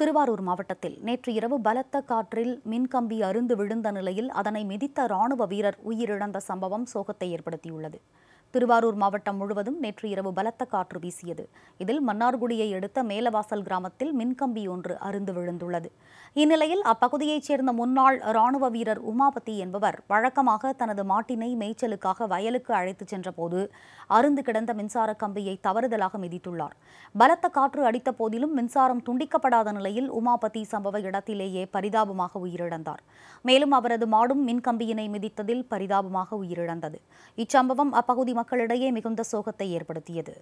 திருவாரூர் மாவட்டத்தில் நேற்று இரவு பலத்த காற்றில் மின்கம்பி அருந்து விழுந்த நிலையில் அதனை மிதித்த ராணுவ வீரர் உயிரிழந்த சம்பவம் சோகத்தை ஏற்படுத்தியுள்ளது திருவாரூர் மாவட்டம் முழுவதும் நேற்று இரவு பலத்த காற்று வீசியது இதில் மன்னார்குடியை அடுத்த மேலவாசல் கிராமத்தில் மின்கம்பி ஒன்று அருந்து விழுந்துள்ளது இந்நிலையில் அப்பகுதியைச் சேர்ந்த முன்னாள் ராணுவ வீரர் உமாபதி என்பவர் வழக்கமாக தனது மாட்டினை மேய்ச்சலுக்காக வயலுக்கு அழைத்துச் சென்றபோது அருந்து கிடந்த மின்சார கம்பியை தவறுதலாக மிதித்துள்ளார் பலத்த காற்று அடித்த போதிலும் மின்சாரம் துண்டிக்கப்படாத நிலையில் உமாபதி சம்பவ இடத்திலேயே பரிதாபமாக உயிரிழந்தார் மேலும் அவரது மாடும் மின்கம்பியினை மிதித்ததில் பரிதாபமாக உயிரிழந்தது இச்சம்பவம் அப்பகுதி மக்களிடையே மிகுந்த சோகத்தை ஏற்படுத்தியது